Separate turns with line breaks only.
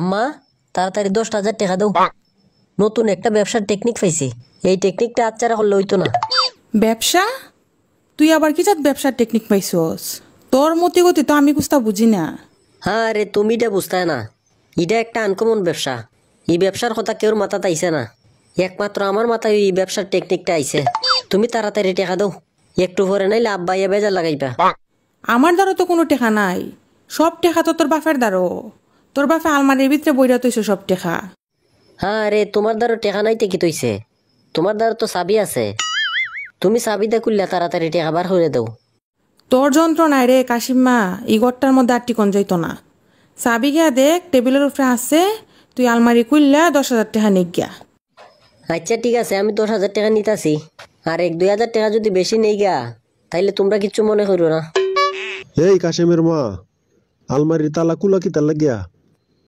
আম্মা তাড়াতাড়ি দশ হাজার টাকা দাও নতুন একটা ব্যবসার টেকনিক পাইছি এই টেকনিকটা আচ্ছারা হলে হইতো না ব্যবসা তুই আবার কি চাঁদ ব্যবসার টেকনিক পাইছস তোর মতি গতি তো আমি কুস্তা বুঝি না হ্যাঁ রে তুমি এটা বুঝতে না এটা একটা আনকমন ব্যবসা এই ব্যবসার কথা কেউ মাথা তাইছে না একমাত্র আমার মাথায় এই ব্যবসার টেকনিকটা আইছে তুমি তাড়াতাড়ি টেকা দাও একটু ভরে নাইলে আব্বাইয়া ইয়া বেজার লাগাইবা আমার দ্বারা তো কোনো টেকা নাই সব টেকা তো তোর বাপের দ্বারা তোর বাপে আলমারির ভিতরে বইরা তৈছে সব টেখা হ্যাঁ রে তোমার দ্বারও টেকা নাইতে কি তৈছে তোমার দ্বারও তো চাবি আছে তুমি দে খুললে তাড়াতাড়ি টেকা বার করে দাও তোর যন্ত্র নাই রে কাশিমা এই ঘরটার মধ্যে আটটি কন যাইতো না চাবি গিয়া দেখ
টেবিলের উপরে আছে তুই আলমারি খুললে দশ হাজার টাকা নিক গিয়া
আচ্ছা ঠিক আছে আমি দশ হাজার টাকা নিতাছি আর এক দুই হাজার টাকা যদি বেশি নেই গা তাইলে তোমরা কিচ্ছু মনে করো না এই কাশেমের মা আলমারির তালা কুলা কি তালা লাগিয়া